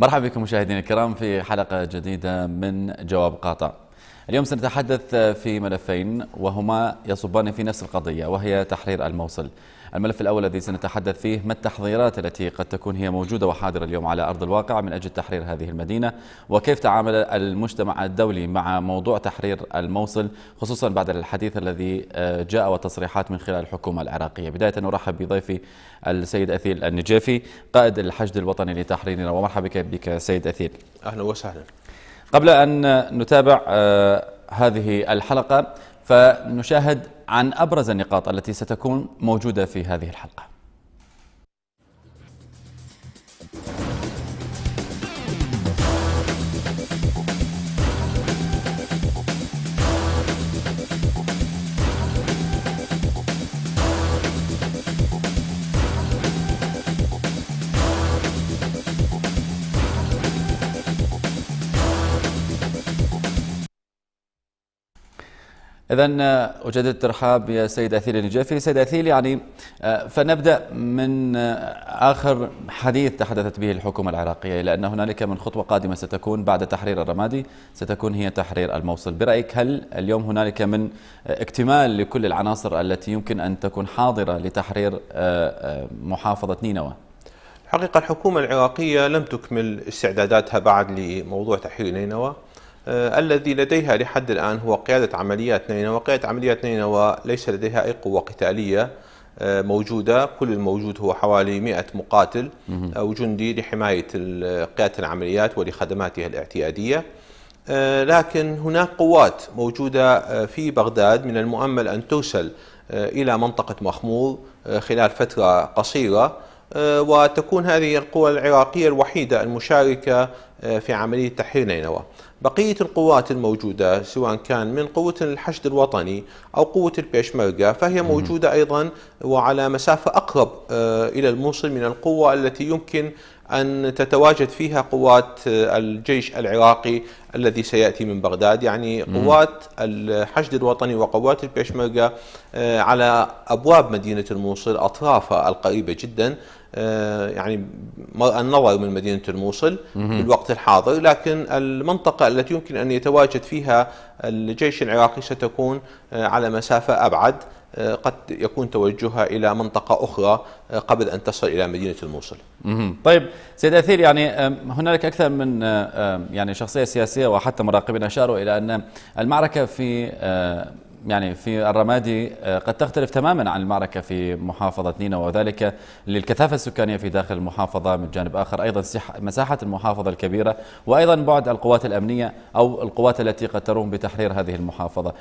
مرحبا بكم مشاهدينا الكرام في حلقة جديدة من جواب قاطع اليوم سنتحدث في ملفين وهما يصبان في نفس القضية وهي تحرير الموصل الملف الأول الذي سنتحدث فيه ما التحضيرات التي قد تكون هي موجودة وحاضرة اليوم على أرض الواقع من أجل تحرير هذه المدينة وكيف تعامل المجتمع الدولي مع موضوع تحرير الموصل خصوصا بعد الحديث الذي آه، جاء وتصريحات من خلال الحكومة العراقية بداية أرحب بضيفي السيد أثيل النجافي قائد الحشد الوطني لتحريرنا ومرحبا بك سيد أثيل أهلا وسهلا قبل أن نتابع آه، هذه الحلقة فنشاهد عن أبرز النقاط التي ستكون موجودة في هذه الحلقة إذا آه، أجدد الترحاب يا سيد أثيل النجافي، سيد أثيل يعني آه، فنبدأ من آه، آخر حديث تحدثت به الحكومة العراقية إلى أن هنالك من خطوة قادمة ستكون بعد تحرير الرمادي ستكون هي تحرير الموصل، برأيك هل اليوم هنالك من اكتمال لكل العناصر التي يمكن أن تكون حاضرة لتحرير محافظة نينوى؟ الحقيقة الحكومة العراقية لم تكمل استعداداتها بعد لموضوع تحرير نينوى آه، الذي لديها لحد الآن هو قيادة عمليات نينوى وقيادة عمليات نينوى ليس لديها أي قوة قتالية آه، موجودة كل الموجود هو حوالي 100 مقاتل أو جندي لحماية قيادة العمليات ولخدماتها الاعتيادية آه، لكن هناك قوات موجودة في بغداد من المؤمل أن توصل إلى منطقة مخمور خلال فترة قصيرة وتكون هذه القوى العراقية الوحيدة المشاركة في عملية تحرير نينوى بقية القوات الموجودة سواء كان من قوة الحشد الوطني أو قوة البيشمركة فهي موجودة أيضا وعلى مسافة أقرب آه، إلى الموصل من القوة التي يمكن أن تتواجد فيها قوات آه، الجيش العراقي الذي سيأتي من بغداد يعني قوات الحشد الوطني وقوات البيشمركة آه، على أبواب مدينة الموصل أطرافها القريبة جداً آه، يعني النظر من مدينة الموصل في الوقت الحاضر لكن المنطقة التي يمكن أن يتواجد فيها الجيش العراقي ستكون آه، على مسافة أبعد آه، قد يكون توجهها الى منطقه اخرى قبل ان تصل الى مدينه الموصل. طيب سيد اثير يعني هنالك اكثر من يعني شخصيه سياسيه وحتى مراقبين اشاروا الى ان المعركه في يعني في الرمادي آه، قد تختلف تماما عن المعركة في محافظة نينا وذلك للكثافة السكانية في داخل المحافظة من جانب آخر أيضا مساحة المحافظة الكبيرة وأيضا بعد القوات الأمنية أو القوات التي قد تروم بتحرير هذه المحافظة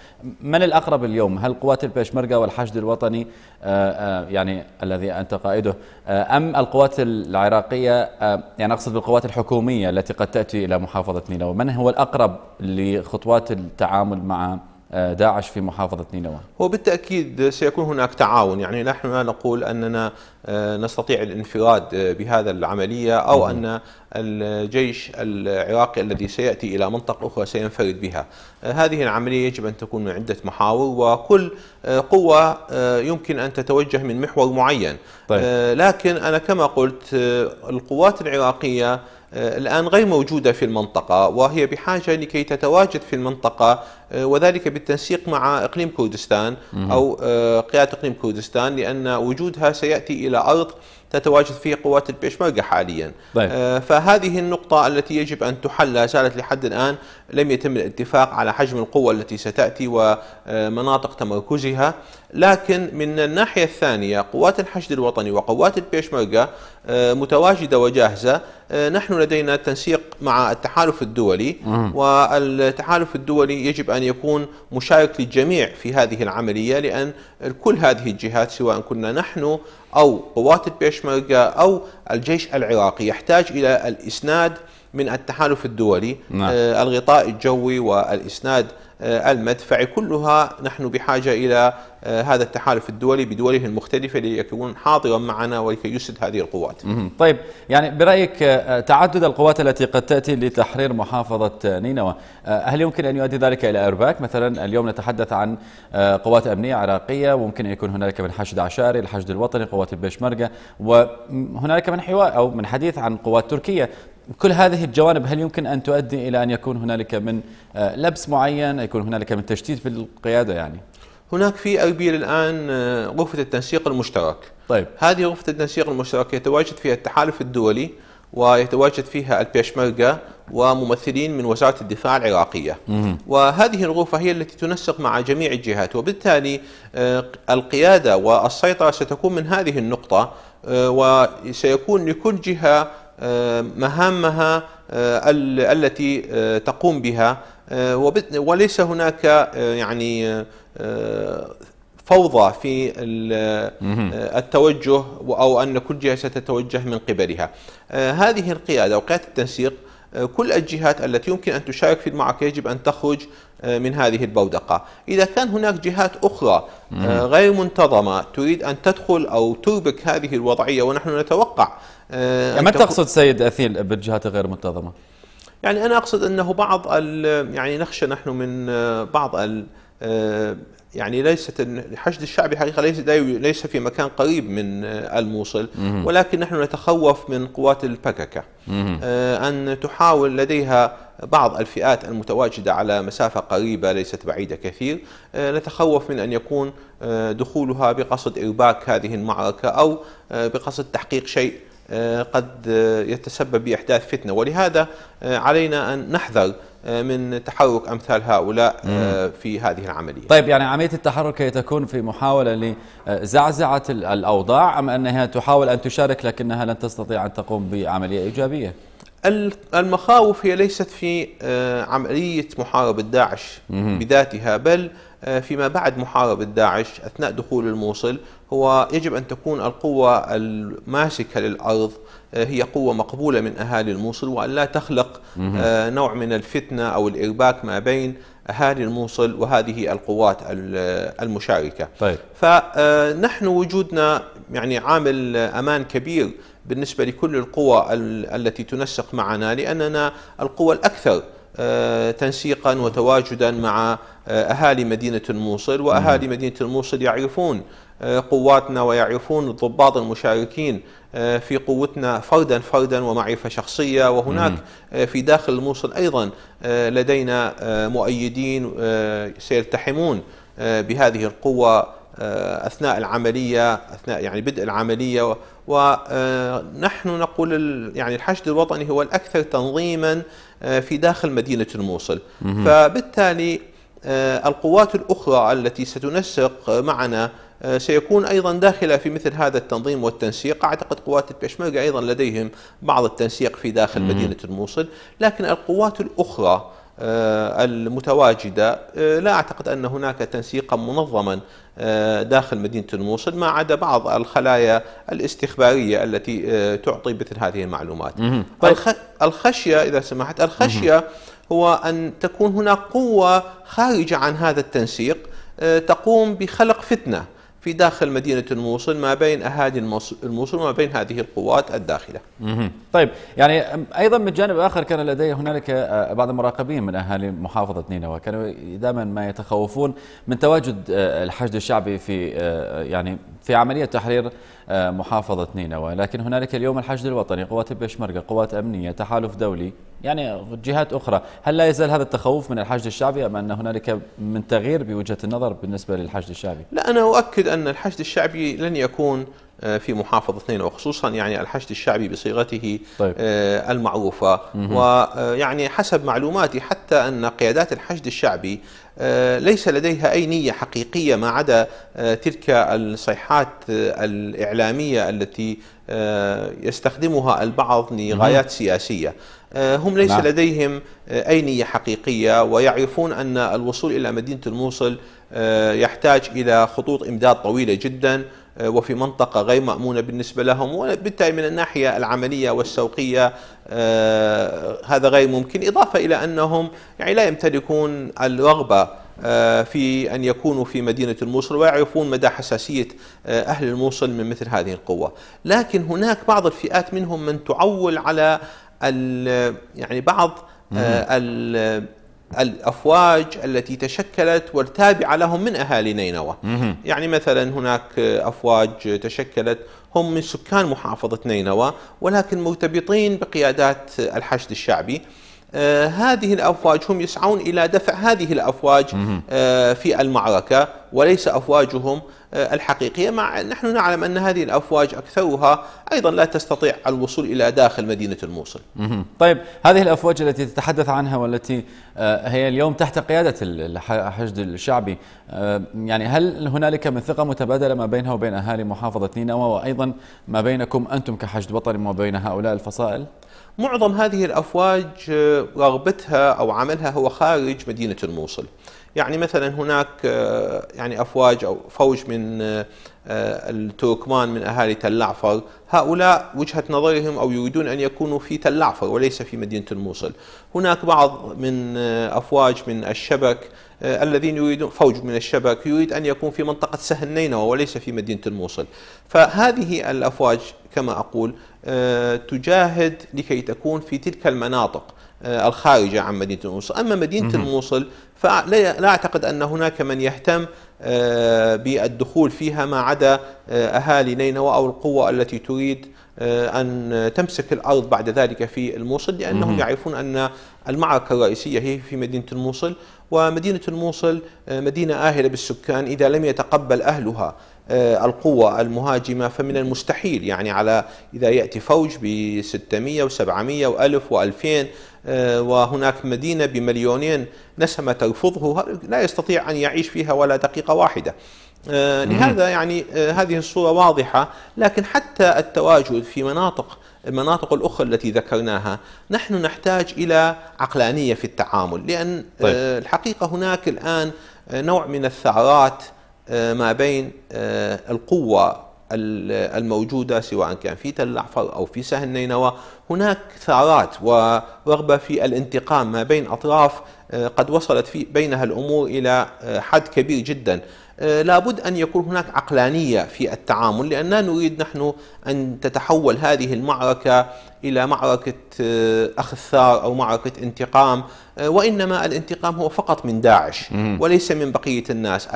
من الأقرب اليوم هل قوات البيشمركة والحشد الوطني آه، آه، يعني الذي أنت قائده أم القوات العراقية يعني أقصد بالقوات الحكومية التي قد تأتي إلى محافظة نينا ومن هو الأقرب لخطوات التعامل مع آه، داعش في محافظة نينوى هو بالتأكيد سيكون هناك تعاون يعني نحن لا نقول أننا آه، نستطيع الانفراد آه، بهذا العملية أو أن الجيش العراقي الذي سيأتي إلى منطقة أخرى سينفرد بها هذه العملية يجب أن تكون من عدة محاور وكل قوة يمكن أن تتوجه من محور معين طيب. لكن أنا كما قلت القوات العراقية آه، الآن غير موجودة في المنطقة وهي بحاجة لكي تتواجد في المنطقة آه، وذلك بالتنسيق مع إقليم كردستان أو آه، قيادة إقليم كردستان لأن وجودها سيأتي إلى أرض تتواجد فيه قوات البيشمركة حاليا طيب. فهذه النقطة التي يجب أن تحل لا زالت لحد الآن لم يتم الاتفاق على حجم القوة التي ستأتي ومناطق تمركزها لكن من الناحية الثانية قوات الحشد الوطني وقوات البيشمركة آه، متواجدة وجاهزة آه، نحن لدينا تنسيق مع التحالف الدولي والتحالف الدولي يجب أن يكون مشارك للجميع في هذه العملية لأن كل هذه الجهات سواء كنا نحن أو قوات البيشمركة أو الجيش العراقي يحتاج إلى الإسناد من التحالف الدولي نعم. آه، الغطاء الجوي والإسناد آه، المدفعي كلها نحن بحاجة إلى آه، هذا التحالف الدولي بدوله المختلفة ليكون حاضرا معنا ولكي يسد هذه القوات طيب يعني برأيك تعدد القوات التي قد تأتي لتحرير محافظة نينوى هل يمكن أن يؤدي ذلك إلى إرباك مثلا اليوم نتحدث عن قوات أمنية عراقية وممكن أن يكون هنالك من حشد عشاري الحشد الوطني قوات البشمركة وهنالك من حوار أو من حديث عن قوات تركية كل هذه الجوانب هل يمكن أن تؤدي إلى أن يكون هنالك من آه، لبس معين يكون هنالك من تشتيت في القيادة يعني هناك في اربيل الان آه، غرفه التنسيق المشترك. طيب هذه غرفه التنسيق المشترك يتواجد فيها التحالف الدولي ويتواجد فيها البيشمركه وممثلين من وزاره الدفاع العراقيه. مم. وهذه الغرفه هي التي تنسق مع جميع الجهات وبالتالي آه، القياده والسيطره ستكون من هذه النقطه وسيكون لكل جهه مهامها آه، التي آه، تقوم بها آه، وليس هناك يعني فوضى في التوجه او ان كل جهه ستتوجه من قبلها. هذه القياده وقياده التنسيق آه، كل الجهات التي يمكن أن تشارك في المعركة يجب أن تخرج آه، من هذه البودقة إذا كان هناك جهات أخرى آه، غير منتظمة تريد أن تدخل أو تربك هذه الوضعية ونحن نتوقع يعني ما تقصد سيد أثيل بالجهات الغير منتظمة؟ يعني أنا أقصد أنه بعض يعني نخشى نحن من بعض يعني ليست الحشد الشعبي حقيقه ليس ليس في مكان قريب من آه، الموصل ولكن نحن نتخوف من قوات البككه آه، ان تحاول لديها بعض الفئات المتواجده على مسافه قريبه ليست بعيده كثير آه، نتخوف من ان يكون دخولها بقصد ارباك هذه المعركه او بقصد تحقيق شيء قد يتسبب باحداث فتنه ولهذا علينا ان نحذر آه، من تحرك امثال هؤلاء آه، مم. في هذه العمليه. طيب يعني عمليه التحرك هي تكون في محاوله لزعزعه الاوضاع ام انها تحاول ان تشارك لكنها لن تستطيع ان تقوم بعمليه ايجابيه؟ المخاوف هي ليست في آه، عمليه محاربه داعش مم. بذاتها بل فيما بعد محاربه داعش اثناء دخول الموصل هو يجب ان تكون القوه الماسكه للارض آه، هي قوة مقبولة من أهالي الموصل وأن لا تخلق آه، نوع من الفتنة أو الإرباك ما بين أهالي الموصل وهذه القوات آه، المشاركة طيب. فنحن وجودنا يعني عامل أمان كبير بالنسبة لكل القوى التي تنسق معنا لأننا القوى الأكثر تنسيقا وتواجدا مع أهالي مدينة الموصل وأهالي مدينة الموصل يعرفون قواتنا ويعرفون الضباط المشاركين آه، في قوتنا فردا فردا ومعرفه شخصيه وهناك آه، في داخل الموصل ايضا آه، لدينا مؤيدين سيلتحمون بهذه القوه اثناء العمليه اثناء يعني بدء العمليه ونحن نقول يعني الحشد الوطني هو الاكثر تنظيما في داخل مدينه الموصل فبالتالي القوات الاخرى التي ستنسق معنا آه، سيكون أيضا داخلة في مثل هذا التنظيم والتنسيق أعتقد قوات البشمركة أيضا لديهم بعض التنسيق في داخل مدينة الموصل لكن القوات الأخرى آه، المتواجدة آه، لا أعتقد أن هناك تنسيقا منظما داخل مدينة الموصل ما عدا بعض الخلايا الاستخبارية التي تعطي مثل هذه المعلومات طيب. الخشية إذا سمحت الخشية هو أن تكون هناك قوة خارجة عن هذا التنسيق تقوم بخلق فتنه في داخل مدينة الموصل ما بين أهالي الموصل وما بين هذه القوات الداخلة طيب يعني أيضا من جانب آخر كان لدي هنالك آه، بعض المراقبين من أهالي محافظة نينوى كانوا دائما ما يتخوفون من تواجد آه، الحشد الشعبي في آه، يعني في عملية تحرير محافظة نينوى لكن هنالك اليوم الحشد الوطني قوات البشمركة قوات أمنية تحالف دولي يعني جهات أخرى هل لا يزال هذا التخوف من الحشد الشعبي أم أن هنالك من تغيير بوجهة النظر بالنسبة للحشد الشعبي لا أنا أؤكد أن الحشد الشعبي لن يكون آه، في محافظتين وخصوصا يعني الحشد الشعبي بصيغته طيب. آه، المعروفة ويعني آه، حسب معلوماتي حتى أن قيادات الحشد الشعبي ليس لديها أي نية حقيقية ما عدا تلك الصيحات الإعلامية التي يستخدمها البعض لغايات سياسية هم ليس لا. نعم. لديهم أي نية حقيقية ويعرفون أن الوصول إلى مدينة الموصل آه، يحتاج إلى خطوط إمداد طويلة جدا آه، وفي منطقة غير مأمونة بالنسبة لهم وبالتالي من الناحية العملية والسوقية آه، هذا غير ممكن إضافة إلى أنهم يعني لا يمتلكون الرغبة في أن يكونوا في مدينة الموصل ويعرفون مدى حساسية أهل الموصل من مثل هذه القوة لكن هناك بعض الفئات منهم من تعول على يعني بعض الافواج التي تشكلت والتابعه لهم من اهالي نينوى. يعني مثلا هناك افواج تشكلت هم من سكان محافظه نينوى ولكن مرتبطين بقيادات الحشد الشعبي. آه، هذه الأفواج هم يسعون إلى دفع هذه الأفواج آه، في المعركة وليس أفواجهم آه، الحقيقية مع نحن نعلم أن هذه الأفواج أكثرها أيضا لا تستطيع الوصول إلى داخل مدينة الموصل طيب هذه الأفواج التي تتحدث عنها والتي هي اليوم تحت قيادة الحشد الشعبي يعني هل هنالك من ثقه متبادلة ما بينها وبين أهالي محافظة نينوى وأيضا ما بينكم أنتم كحشد بطل وما بين هؤلاء الفصائل؟ معظم هذه الافواج آه، رغبتها او عملها هو خارج مدينه الموصل. يعني مثلا هناك آه، يعني افواج او فوج من آه، التركمان من اهالي تل عفر، هؤلاء وجهه نظرهم او يريدون ان يكونوا في تل عفر وليس في مدينه الموصل. هناك بعض من افواج من الشبك آه، الذين يريدون فوج من الشبك يريد أن يكون في منطقة سهل نينوى وليس في مدينة الموصل فهذه الأفواج كما أقول آه، تجاهد لكي تكون في تلك المناطق آه، الخارجة عن مدينة الموصل أما مدينة الموصل فلا أعتقد أن هناك من يهتم بالدخول فيها ما عدا أهالي نينوى أو القوة التي تريد أن تمسك الأرض بعد ذلك في الموصل لأنهم يعرفون أن المعركة الرئيسية هي في مدينة الموصل ومدينة الموصل آه، مدينة آهلة بالسكان إذا لم يتقبل أهلها آه، القوة المهاجمة فمن المستحيل يعني على إذا يأتي فوج ب 600 و 700 و 1000 و 2000 وهناك مدينة بمليونين نسمة ترفضه لا يستطيع أن يعيش فيها ولا دقيقة واحدة آه، لهذا يعني هذه الصورة واضحة لكن حتى التواجد في مناطق المناطق الأخرى التي ذكرناها نحن نحتاج إلى عقلانية في التعامل لأن آه، طيب. الحقيقة هناك الآن آه، نوع من الثغرات آه، ما بين القوة الموجودة سواء كان في تل الأحفر أو في سهل نينوى هناك ثارات ورغبة في الانتقام ما بين أطراف قد وصلت في بينها الأمور إلى حد كبير جدا آه، لابد أن يكون هناك عقلانية في التعامل لأن لا نريد نحن أن تتحول هذه المعركة إلى معركة آه، أخثار أو معركة انتقام آه، وإنما الانتقام هو فقط من داعش وليس من بقية الناس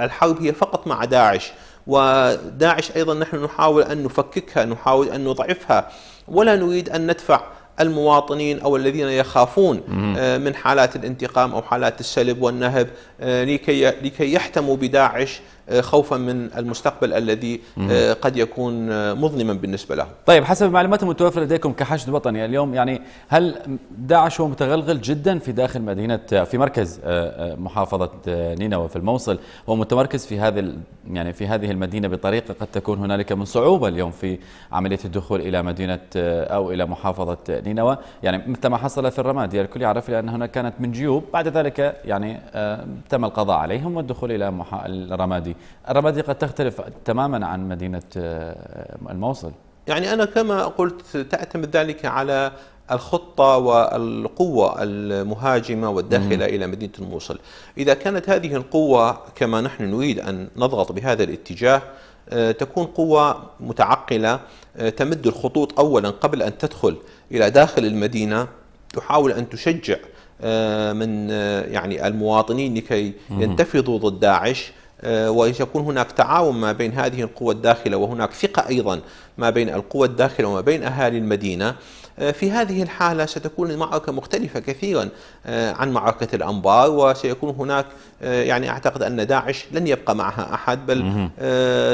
الحرب هي فقط مع داعش وداعش أيضا نحن نحاول أن نفككها نحاول أن نضعفها ولا نريد أن ندفع المواطنين أو الذين يخافون آه، من حالات الانتقام أو حالات السلب والنهب آه، لكي لكي يحتموا بداعش آه، خوفا من المستقبل الذي آه، قد يكون آه، مظلما بالنسبه لهم. طيب حسب المعلومات المتوفره لديكم كحشد وطني اليوم يعني هل داعش هو متغلغل جدا في داخل مدينه في مركز محافظه نينوى في الموصل هو متمركز في هذا يعني في هذه المدينه بطريقه قد تكون هنالك من صعوبه اليوم في عمليه الدخول الى مدينه او الى محافظه نينوى يعني مثل ما حصل في الرمادي الكل يعرف لان هناك كانت من جيوب بعد ذلك يعني تم القضاء عليهم والدخول الى الرمادي الرمادي قد تختلف تماما عن مدينة آه، الموصل يعني أنا كما قلت تعتمد ذلك على الخطة والقوة المهاجمة والداخلة إلى مدينة الموصل إذا كانت هذه القوة كما نحن نريد أن نضغط بهذا الاتجاه آه، تكون قوة متعقلة آه، تمد الخطوط أولا قبل أن تدخل إلى داخل المدينة تحاول أن تشجع من يعني المواطنين لكي ينتفضوا ضد داعش آه، ويكون هناك تعاون ما بين هذه القوى الداخلة وهناك ثقة أيضا ما بين القوى الداخلة وما بين أهالي المدينة آه، في هذه الحالة ستكون المعركة مختلفة كثيرا آه، عن معركة الأنبار وسيكون هناك يعني أعتقد أن داعش لن يبقى معها أحد بل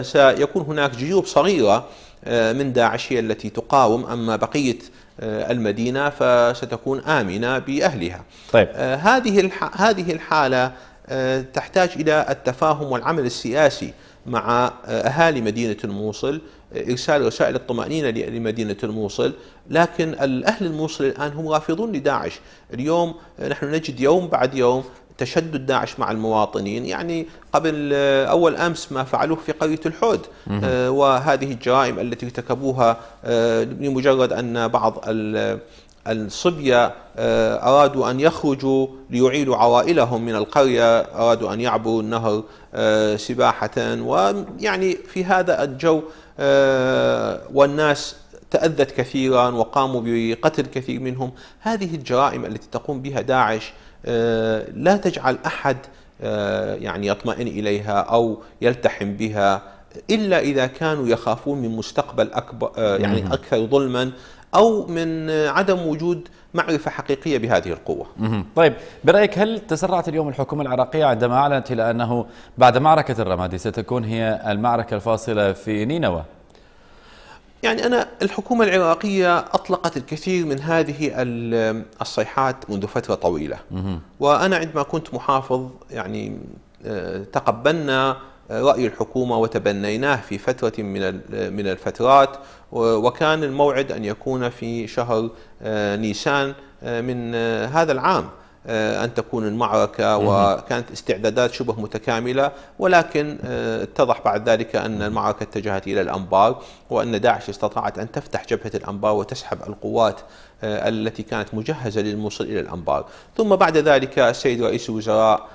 سيكون هناك جيوب صغيرة من داعش هي التي تقاوم أما بقية المدينة فستكون آمنة بأهلها طيب. هذه هذه الحالة آه، تحتاج إلى التفاهم والعمل السياسي مع آه، أهالي مدينة الموصل آه، إرسال رسائل الطمأنينة لمدينة الموصل لكن الأهل الموصل الآن هم رافضون لداعش اليوم نحن نجد يوم بعد يوم تشدد داعش مع المواطنين يعني قبل أول أمس ما فعلوه في قرية الحود وهذه الجرائم التي ارتكبوها لمجرد أن بعض الصبية آه، أرادوا أن يخرجوا ليعيدوا عوائلهم من القرية أرادوا أن يعبروا النهر آه، سباحة ويعني في هذا الجو آه، والناس تأذت كثيرا وقاموا بقتل كثير منهم هذه الجرائم التي تقوم بها داعش لا تجعل أحد يعني يطمئن إليها أو يلتحم بها إلا إذا كانوا يخافون من مستقبل أكبر يعني أكثر ظلما أو من عدم وجود معرفة حقيقية بهذه القوة طيب برأيك هل تسرعت اليوم الحكومة العراقية عندما أعلنت إلى أنه بعد معركة الرمادي ستكون هي المعركة الفاصلة في نينوى يعني أنا الحكومة العراقية أطلقت الكثير من هذه الصيحات منذ فترة طويلة وأنا عندما كنت محافظ يعني آه، تقبلنا آه، رأي الحكومة وتبنيناه في فترة من من الفترات وكان الموعد أن يكون في شهر آه، نيسان آه، من آه، هذا العام أن تكون المعركة وكانت استعدادات شبه متكاملة ولكن اتضح بعد ذلك أن المعركة اتجهت إلى الأنبار وأن داعش استطاعت أن تفتح جبهة الأنبار وتسحب القوات التي كانت مجهزة للموصل إلى الأنبار ثم بعد ذلك السيد رئيس الوزراء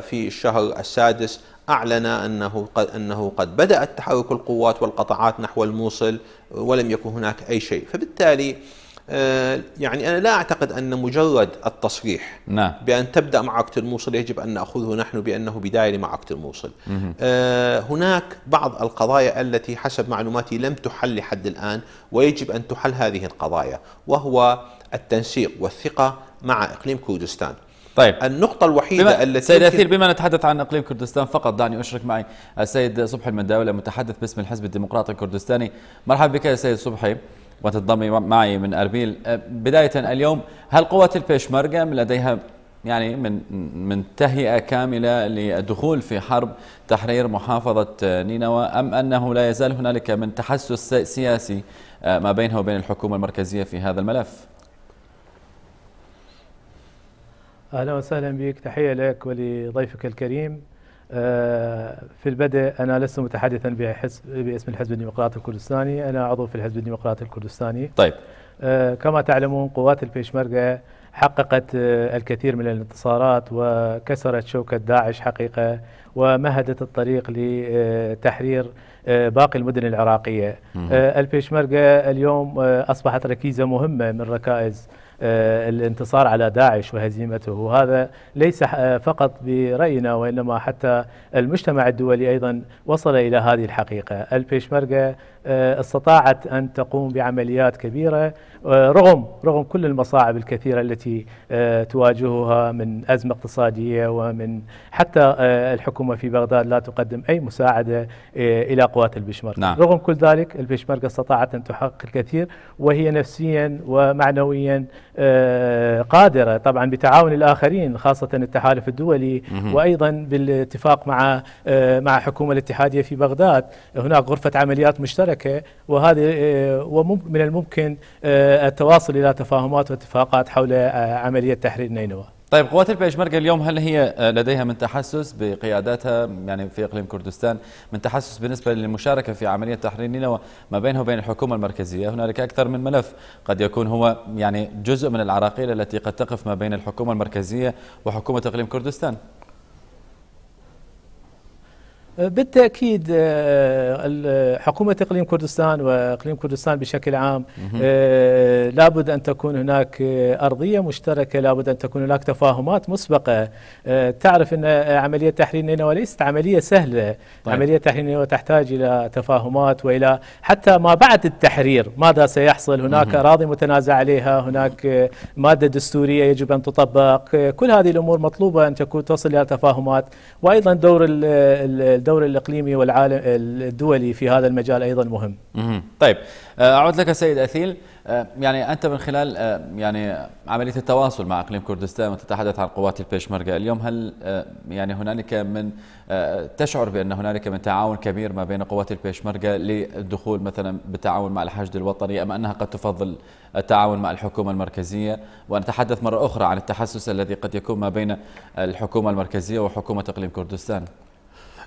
في الشهر السادس أعلن أنه قد, أنه قد بدأت تحرك القوات والقطاعات نحو الموصل ولم يكن هناك أي شيء فبالتالي آه، يعني أنا لا أعتقد أن مجرد التصريح نعم. بأن تبدأ معركة الموصل يجب أن نأخذه نحن بأنه بداية لمعركة الموصل مه. آه، هناك بعض القضايا التي حسب معلوماتي لم تحل لحد الآن ويجب أن تحل هذه القضايا وهو التنسيق والثقة مع إقليم كردستان طيب النقطة الوحيدة بما التي سيد أثير بما نتحدث عن إقليم كردستان فقط دعني أشرك معي السيد صبحي المنداوي متحدث باسم الحزب الديمقراطي الكردستاني مرحبا بك يا سيد صبحي وتنضمي معي من أربيل أه، بداية اليوم هل قوة البيشمركة لديها يعني من من تهيئة كاملة للدخول في حرب تحرير محافظة نينوى أم أنه لا يزال هنالك من تحسس سياسي أه، ما بينها وبين الحكومة المركزية في هذا الملف؟ اهلا وسهلا بك تحيه لك ولضيفك الكريم آه، في البدء انا لست متحدثا باسم الحزب الديمقراطي الكردستاني انا عضو في الحزب الديمقراطي الكردستاني طيب آه، كما تعلمون قوات البيشمركه حققت آه، الكثير من الانتصارات وكسرت شوكة داعش حقيقة ومهدت الطريق لتحرير باقي المدن العراقية البيشمركة اليوم أصبحت ركيزة مهمة من ركائز آه، الانتصار على داعش وهزيمته وهذا ليس آه، فقط برأينا وإنما حتى المجتمع الدولي أيضا وصل إلى هذه الحقيقة البيشمركة آه، استطاعت أن تقوم بعمليات كبيرة آه، رغم رغم كل المصاعب الكثيرة التي آه، تواجهها من أزمة اقتصادية ومن حتى الحكومة في بغداد لا تقدم أي مساعدة إلى قوات البشمركة نعم. رغم كل ذلك البشمركة استطاعت أن تحقق الكثير وهي نفسيا ومعنويا قادرة طبعا بتعاون الآخرين خاصة التحالف الدولي وأيضا بالاتفاق مع مع حكومة الاتحادية في بغداد هناك غرفة عمليات مشتركة المملكة وهذه آه، ومن الممكن آه، التواصل إلى تفاهمات واتفاقات حول آه، عملية تحرير نينوى طيب قوات البيشمركة اليوم هل هي لديها من تحسس بقياداتها يعني في إقليم كردستان من تحسس بالنسبة للمشاركة في عملية تحرير نينوى ما بينها وبين الحكومة المركزية هنالك أكثر من ملف قد يكون هو يعني جزء من العراقيل التي قد تقف ما بين الحكومة المركزية وحكومة إقليم كردستان أه، بالتاكيد أه، حكومه اقليم كردستان واقليم كردستان بشكل عام أه، لابد ان تكون هناك ارضيه مشتركه لابد ان تكون هناك تفاهمات مسبقه تعرف ان عمليه تحرير نينوى ليست عمليه سهله طيب. عمليه تحرير نينوى تحتاج الى تفاهمات والى حتى ما بعد التحرير ماذا سيحصل هناك اراضي متنازع عليها هناك ماده دستوريه يجب ان تطبق كل هذه الامور مطلوبه ان تكون تصل الى تفاهمات وايضا دور ال الدور الاقليمي والعالم الدولي في هذا المجال ايضا مهم. طيب آه، اعود لك سيد اثيل آه، يعني انت من خلال آه، يعني عمليه التواصل مع اقليم كردستان وتتحدث عن قوات البيشمركه اليوم هل يعني هنالك من تشعر بان هنالك من تعاون كبير ما بين قوات البيشمركه للدخول مثلا بالتعاون مع الحشد الوطني ام انها قد تفضل التعاون مع الحكومه المركزيه ونتحدث مره اخرى عن التحسس الذي قد يكون ما بين الحكومه المركزيه وحكومه اقليم كردستان.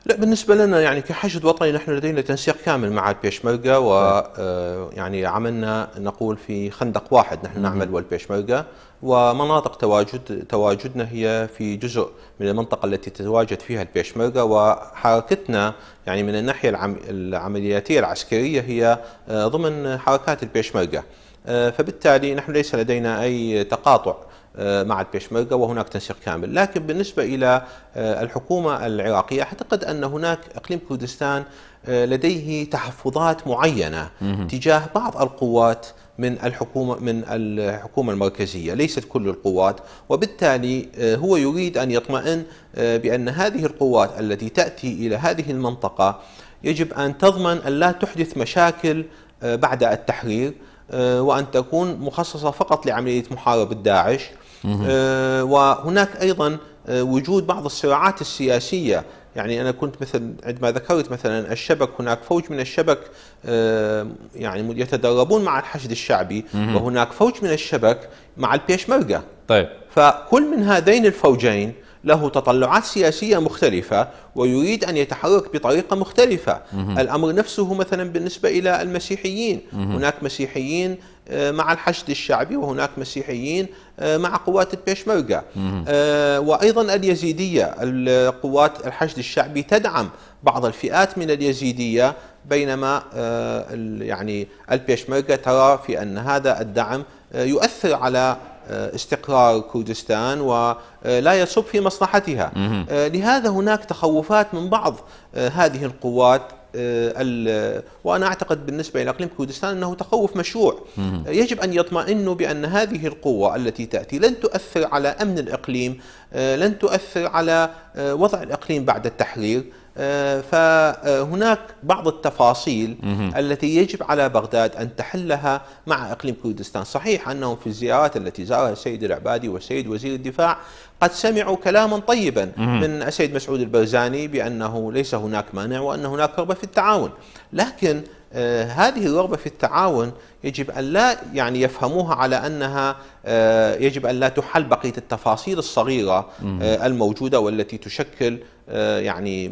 لا بالنسبة لنا يعني كحشد وطني نحن لدينا تنسيق كامل مع البيشمركة آه، يعني عملنا نقول في خندق واحد نحن نعمل والبيشمركة ومناطق تواجد تواجدنا هي في جزء من المنطقة التي تتواجد فيها البيشمركة وحركتنا يعني من الناحية العم العملياتية العسكرية هي آه، ضمن حركات البيشمركة آه، فبالتالي نحن ليس لدينا أي تقاطع آه، مع البيشمركة وهناك تنسيق كامل لكن بالنسبة إلى آه، الحكومة العراقية أعتقد أن هناك إقليم كردستان آه، لديه تحفظات معينة تجاه بعض القوات من الحكومة من الحكومة المركزية ليست كل القوات وبالتالي هو يريد أن يطمئن بأن هذه القوات التي تأتي إلى هذه المنطقة يجب أن تضمن أن لا تحدث مشاكل بعد التحرير آه، وأن تكون مخصصة فقط لعملية محاربة داعش آه، وهناك أيضا آه، وجود بعض الصراعات السياسية يعني أنا كنت مثل عندما ذكرت مثلا الشبك هناك فوج من الشبك يعني يتدربون مع الحشد الشعبي وهناك فوج من الشبك مع البيشمركة طيب فكل من هذين الفوجين له تطلعات سياسية مختلفة ويريد أن يتحرك بطريقة مختلفة مم. الأمر نفسه مثلا بالنسبة إلى المسيحيين مم. هناك مسيحيين آه، مع الحشد الشعبي وهناك مسيحيين آه، مع قوات البيشمركة آه، وأيضا اليزيدية القوات الحشد الشعبي تدعم بعض الفئات من اليزيدية بينما يعني البيشمركة ترى في أن هذا الدعم يؤثر على آه، استقرار كردستان ولا آه، يصب في مصلحتها آه، لهذا هناك تخوفات من بعض هذه القوات وانا اعتقد بالنسبه الى اقليم كردستان انه تخوف مشروع يجب ان يطمئنوا بان هذه القوه التي تاتي لن تؤثر على امن الاقليم لن تؤثر على وضع الاقليم بعد التحرير آه، فهناك بعض التفاصيل التي يجب على بغداد أن تحلها مع إقليم كردستان صحيح أنهم في الزيارات التي زارها السيد العبادي والسيد وزير الدفاع قد سمعوا كلاما طيبا من السيد مسعود البرزاني بأنه ليس هناك مانع وأن هناك رغبة في التعاون لكن آه، هذه الرغبة في التعاون يجب أن لا يعني يفهموها على أنها آه، يجب أن لا تحل بقية التفاصيل الصغيرة الموجودة والتي تشكل آه، يعني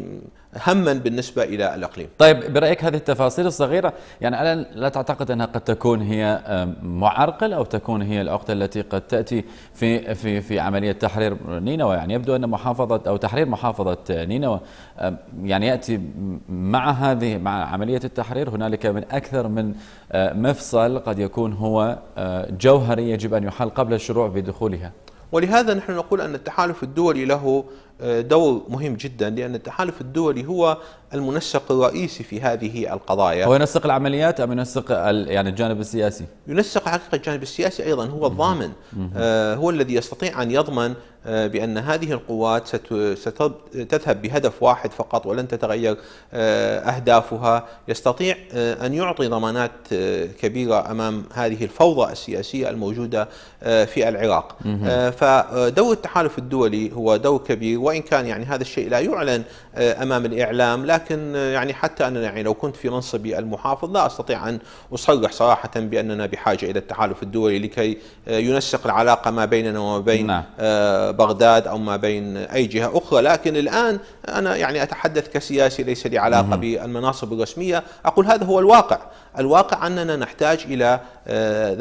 هما بالنسبة إلى الأقليم طيب برأيك هذه التفاصيل الصغيرة يعني ألا لا تعتقد أنها قد تكون هي معرقل أو تكون هي العقدة التي قد تأتي في في في عملية تحرير نينوى يعني يبدو أن محافظة أو تحرير محافظة نينوى يعني يأتي مع هذه مع عملية التحرير هنالك من أكثر من آه، مفصل قد يكون هو آه، جوهري يجب أن يحل قبل الشروع بدخولها ولهذا نحن نقول أن التحالف الدولي له آه، دور مهم جدا لأن التحالف الدولي هو المنسق الرئيسي في هذه القضايا هو ينسق العمليات أم ينسق يعني الجانب السياسي؟ ينسق حقيقة الجانب السياسي أيضا هو الضامن آه هو الذي يستطيع أن يضمن آه بأن هذه القوات ستذهب بهدف واحد فقط ولن تتغير آه أهدافها يستطيع آه، أن يعطي ضمانات آه، كبيرة أمام هذه الفوضى السياسية الموجودة آه، في العراق فدور التحالف الدولي هو دور كبير وإن كان يعني هذا الشيء لا يعلن آه، امام الاعلام لكن آه، يعني حتى انا يعني لو كنت في منصبي المحافظ لا استطيع ان اصرح صراحه باننا بحاجه الى التحالف الدولي لكي آه، ينسق العلاقه ما بيننا وما بين نعم. بغداد او ما بين اي جهه اخرى لكن الان انا يعني اتحدث كسياسي ليس لي علاقه بالمناصب الرسميه اقول هذا هو الواقع الواقع اننا نحتاج الى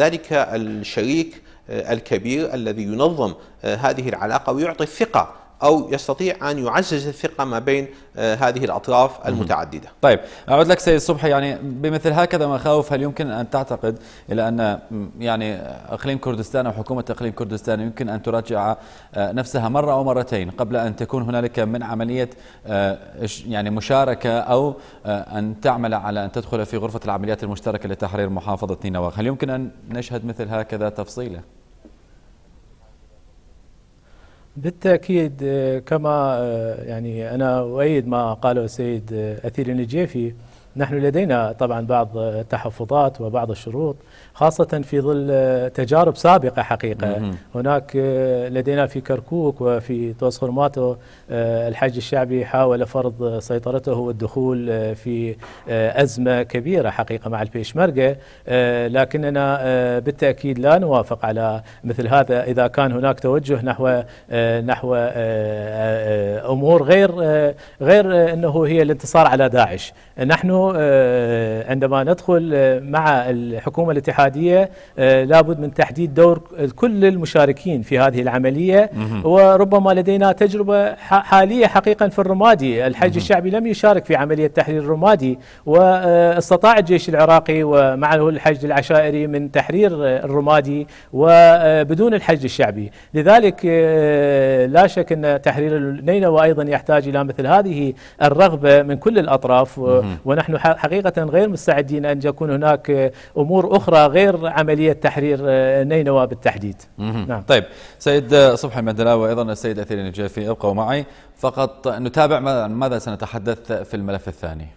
ذلك الشريك الكبير الذي ينظم هذه العلاقه ويعطي الثقه او يستطيع ان يعزز الثقه ما بين آه، هذه الاطراف المتعدده. طيب اعود لك سيد صبحي يعني بمثل هكذا مخاوف هل يمكن ان تعتقد الى ان يعني اقليم كردستان او حكومه اقليم كردستان يمكن ان تراجع آه، نفسها مره او مرتين قبل ان تكون هنالك من عمليه آه، يعني مشاركه او ان تعمل على ان تدخل في غرفه العمليات المشتركه لتحرير محافظه نينوى، هل يمكن ان نشهد مثل هكذا تفصيله؟ بالتأكيد آه، كما آه، يعني أنا أؤيد ما قاله السيد آه، أثير النجيفي نحن لدينا طبعا بعض التحفظات وبعض الشروط خاصة في ظل تجارب سابقة حقيقة مم. هناك آه، لدينا في كركوك وفي توس خرماتو آه، الحج الشعبي حاول فرض سيطرته والدخول آه، في أزمة كبيرة حقيقة مع البيشمركة لكننا بالتأكيد لا نوافق على مثل هذا إذا كان هناك توجه نحو نحو أمور غير غير أنه هي الانتصار على داعش نحن عندما ندخل مع الحكومة الاتحادية الاتحادية آه، لابد من تحديد دور كل المشاركين في هذه العملية وربما لدينا تجربة حالية حقيقة في الرمادي الحج الشعبي لم يشارك في عملية تحرير الرمادي واستطاع آه، الجيش العراقي ومعه الحج العشائري من تحرير الرمادي وبدون آه، الحج الشعبي لذلك لا شك أن تحرير النينوى أيضا يحتاج إلى مثل هذه الرغبة من كل الأطراف ونحن حقيقة غير مستعدين أن يكون هناك أمور أخرى غير عملية تحرير آه، نينوى بالتحديد نعم. طيب سيد صبحي المندلاوي وأيضا السيد أثير النجافي ابقوا معي فقط نتابع ماذا سنتحدث في الملف الثاني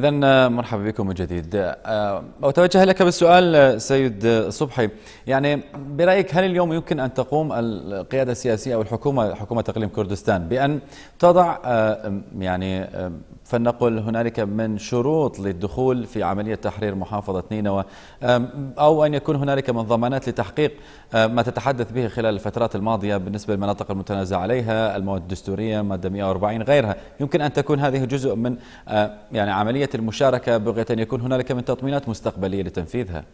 إذا آه، مرحبا بكم من جديد آه، آه، أتوجه لك بالسؤال سيد صبحي يعني برأيك هل اليوم يمكن أن تقوم القيادة السياسية أو الحكومة حكومة إقليم كردستان بأن تضع يعني فلنقل هنالك من شروط للدخول في عملية تحرير محافظة نينوى أو أن يكون هنالك من ضمانات لتحقيق ما تتحدث به خلال الفترات الماضية بالنسبة للمناطق المتنازع عليها المواد الدستورية مادة 140 غيرها يمكن أن تكون هذه جزء من يعني عملية المشاركة بغية أن يكون هنالك من تطمينات مستقبلية لتنفيذها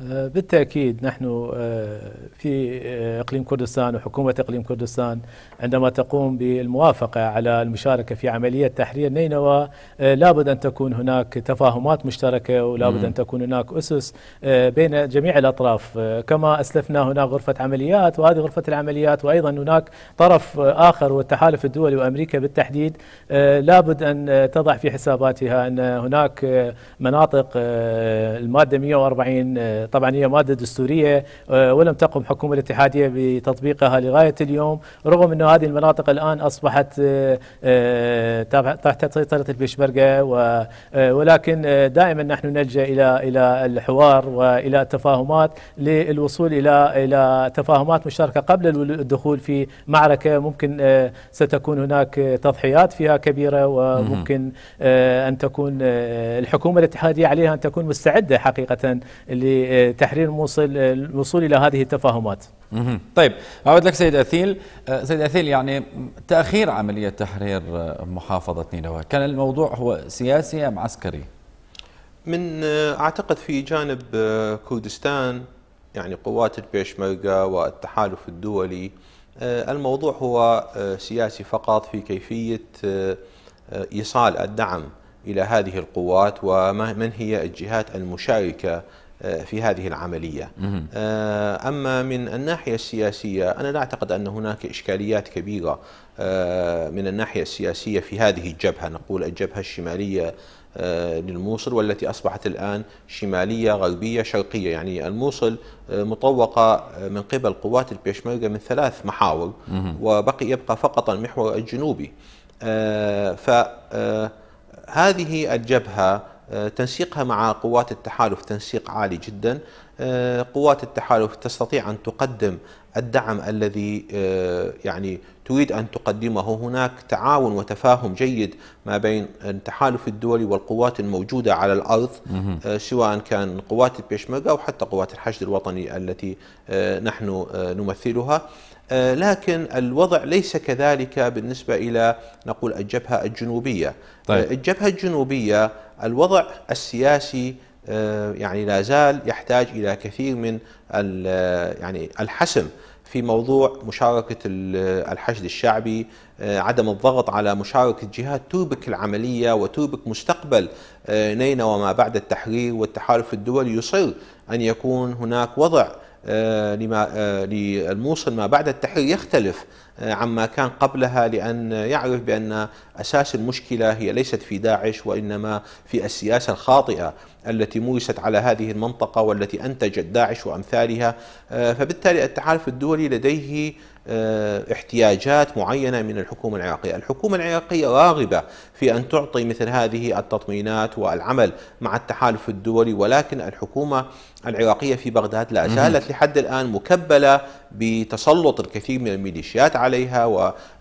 آه، بالتأكيد نحن آه، في آه، إقليم كردستان وحكومة إقليم كردستان عندما تقوم بالموافقة على المشاركة في عملية تحرير نينوى لابد أن تكون هناك تفاهمات مشتركة ولابد أن تكون هناك أسس بين جميع الأطراف كما أسلفنا هناك غرفة عمليات وهذه غرفة العمليات وأيضا هناك طرف آخر والتحالف الدولي وأمريكا بالتحديد لابد أن تضع في حساباتها أن هناك مناطق المادة 140 طبعا هي مادة دستورية آه، ولم تقم حكومة الاتحادية بتطبيقها لغاية اليوم رغم انه هذه المناطق الآن أصبحت آه، آه، تحت سيطرة البيشمركة ولكن دائما نحن نلجأ إلى إلى الحوار وإلى التفاهمات للوصول إلى إلى تفاهمات مشتركة قبل الدخول في معركة ممكن ستكون هناك تضحيات فيها كبيرة وممكن أن تكون الحكومة الاتحادية عليها أن تكون مستعدة حقيقة تحرير موصل الوصول الى هذه التفاهمات. طيب اعود لك سيد اثيل، آه، سيد اثيل يعني تاخير عمليه تحرير آه، محافظه نينوى، كان الموضوع هو سياسي ام عسكري؟ من آه، اعتقد في جانب كردستان يعني قوات البيشمركه والتحالف الدولي الموضوع هو سياسي فقط في كيفيه ايصال الدعم الى هذه القوات ومن هي الجهات المشاركه آه، في هذه العملية آه، أما من الناحية السياسية أنا لا أعتقد أن هناك إشكاليات كبيرة آه، من الناحية السياسية في هذه الجبهة نقول الجبهة الشمالية للموصل والتي أصبحت الآن شمالية غربية شرقية يعني الموصل مطوقة من قبل قوات البيشمركة من ثلاث محاور وبقي يبقى فقط المحور الجنوبي فهذه الجبهة آه، تنسيقها مع قوات التحالف تنسيق عالي جدا آه، قوات التحالف تستطيع أن تقدم الدعم الذي آه، يعني تريد أن تقدمه هناك تعاون وتفاهم جيد ما بين التحالف الدولي والقوات الموجودة على الأرض سواء كان قوات البيشمركة أو حتى قوات الحشد الوطني التي نحن نمثلها لكن الوضع ليس كذلك بالنسبة إلى نقول الجبهة الجنوبية طيب. الجبهة الجنوبية الوضع السياسي آه، يعني لا زال يحتاج الى كثير من آه، يعني الحسم في موضوع مشاركة آه، الحشد الشعبي عدم الضغط على مشاركة جهات توبك العملية وتوبك مستقبل نينوى وما بعد التحرير والتحالف الدولي يصر أن يكون هناك وضع لما للموصل ما بعد التحرير يختلف آه، عما كان قبلها لأن يعرف بأن أساس المشكلة هي ليست في داعش وإنما في السياسة الخاطئة التي مورست على هذه المنطقة والتي أنتجت داعش وأمثالها آه، فبالتالي التحالف الدولي لديه آه، احتياجات معينة من الحكومة العراقية الحكومة العراقية راغبة في أن تعطي مثل هذه التطمينات والعمل مع التحالف الدولي ولكن الحكومة العراقية في بغداد لا زالت لحد الآن مكبلة بتسلط الكثير من الميليشيات عليها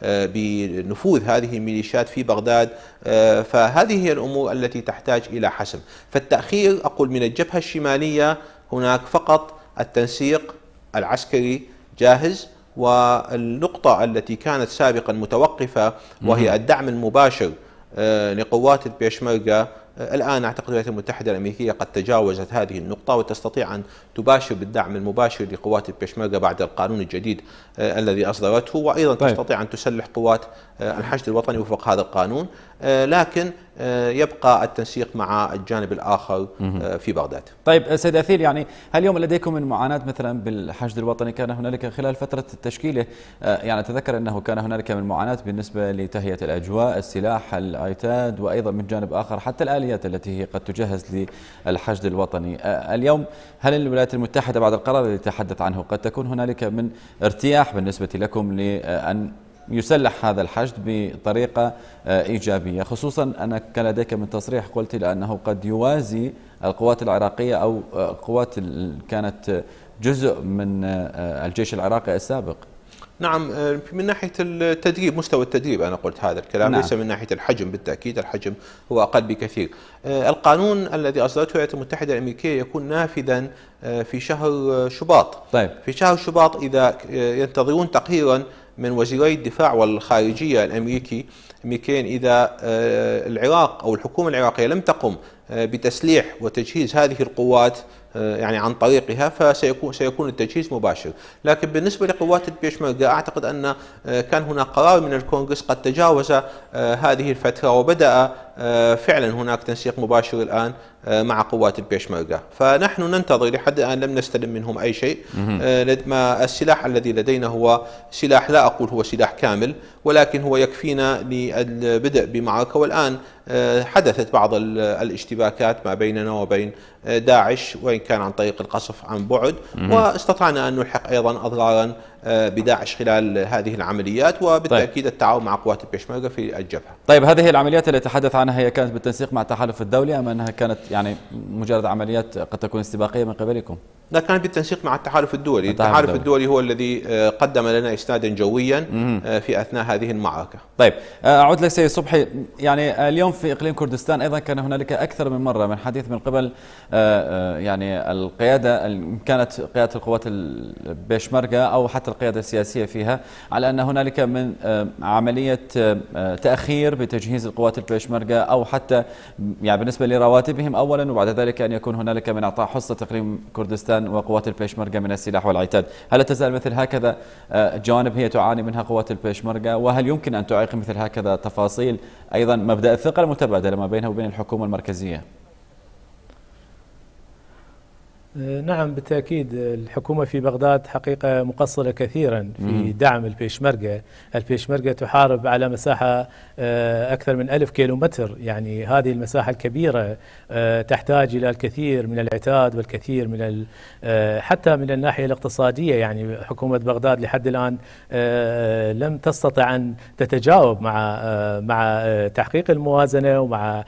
وبنفوذ آه، هذه الميليشيات في بغداد آه، فهذه هي الأمور التي تحتاج إلى حسم فالتأخير أقول من الجبهة الشمالية هناك فقط التنسيق العسكري جاهز والنقطة التي كانت سابقا متوقفة وهي الدعم المباشر آه، لقوات البيشمركة الآن أعتقد الولايات المتحدة الأمريكية قد تجاوزت هذه النقطة وتستطيع أن تباشر بالدعم المباشر لقوات البشمركة بعد القانون الجديد آه، الذي أصدرته وأيضا طيب. تستطيع أن تسلح قوات آه، الحشد الوطني وفق هذا القانون آه، لكن يبقى التنسيق مع الجانب الآخر في بغداد طيب سيد أثير يعني هل اليوم لديكم من معاناة مثلا بالحشد الوطني كان هنالك خلال فترة التشكيله يعني أتذكر أنه كان هنالك من معاناة بالنسبة لتهيئة الأجواء السلاح العتاد وأيضا من جانب آخر حتى الآن الآليات التي هي قد تجهز للحشد الوطني اليوم هل الولايات المتحدة بعد القرار الذي تحدث عنه قد تكون هنالك من ارتياح بالنسبة لكم لأن يسلح هذا الحشد بطريقة إيجابية خصوصا أنك كان لديك من تصريح قلت لأنه قد يوازي القوات العراقية أو قوات كانت جزء من الجيش العراقي السابق نعم آه، من ناحيه التدريب مستوى التدريب انا قلت هذا الكلام نعم. ليس من ناحيه الحجم بالتاكيد الحجم هو اقل بكثير. آه، القانون الذي اصدرته الولايات المتحده الامريكيه يكون نافذا آه، في شهر شباط. طيب في شهر شباط اذا ينتظرون تقريرا من وزيري الدفاع والخارجيه الامريكي ميكين اذا العراق او الحكومه العراقيه لم تقم آه، بتسليح وتجهيز هذه القوات آه، يعني عن طريقها فسيكون سيكون التجهيز مباشر، لكن بالنسبه لقوات البيشمركه اعتقد ان آه، كان هناك قرار من الكونغرس قد تجاوز هذه الفتره وبدا فعلا هناك تنسيق مباشر الان آه، مع قوات البيشمركة فنحن ننتظر لحد الآن لم نستلم منهم أي شيء آه، ما السلاح الذي لدينا هو سلاح لا أقول هو سلاح كامل ولكن هو يكفينا للبدء بمعركة والآن آه، حدثت بعض الاشتباكات ما بيننا وبين داعش وإن كان عن طريق القصف عن بعد واستطعنا أن نلحق أيضا أضرارا بداعش خلال هذه العمليات وبالتاكيد طيب. التعاون مع قوات البيشمركه في الجبهه. طيب هذه العمليات التي تحدث عنها هي كانت بالتنسيق مع التحالف الدولي ام انها كانت يعني مجرد عمليات قد تكون استباقيه من قبلكم؟ ده كان بالتنسيق مع التحالف الدولي التحالف الدولي هو الذي آه، قدم لنا اسنادا جويا آه، في اثناء هذه المعركه طيب آه، اعود لك سيد صبحي يعني اليوم في اقليم كردستان ايضا كان هنالك اكثر من مره من حديث من قبل يعني القياده كانت قياده القوات البشمركة او حتى القياده السياسيه فيها على ان هنالك من عمليه تاخير بتجهيز القوات البشمركة او حتى يعني بالنسبه لرواتبهم اولا وبعد ذلك ان يكون هنالك من اعطاء حصه اقليم كردستان الميدان وقوات البيشمركة من السلاح والعتاد هل تزال مثل هكذا آه، جوانب هي تعاني منها قوات البيشمركة وهل يمكن أن تعيق مثل هكذا تفاصيل أيضا مبدأ الثقة المتبادلة ما بينها وبين الحكومة المركزية آه، نعم بالتأكيد الحكومة في بغداد حقيقة مقصرة كثيرا في دعم البيشمركة البيشمركة تحارب على مساحة آه، أكثر من ألف كيلومتر يعني هذه المساحة الكبيرة آه، تحتاج إلى الكثير من العتاد والكثير من حتى من الناحية الاقتصادية يعني حكومة بغداد لحد الآن لم تستطع أن تتجاوب مع مع تحقيق الموازنة ومع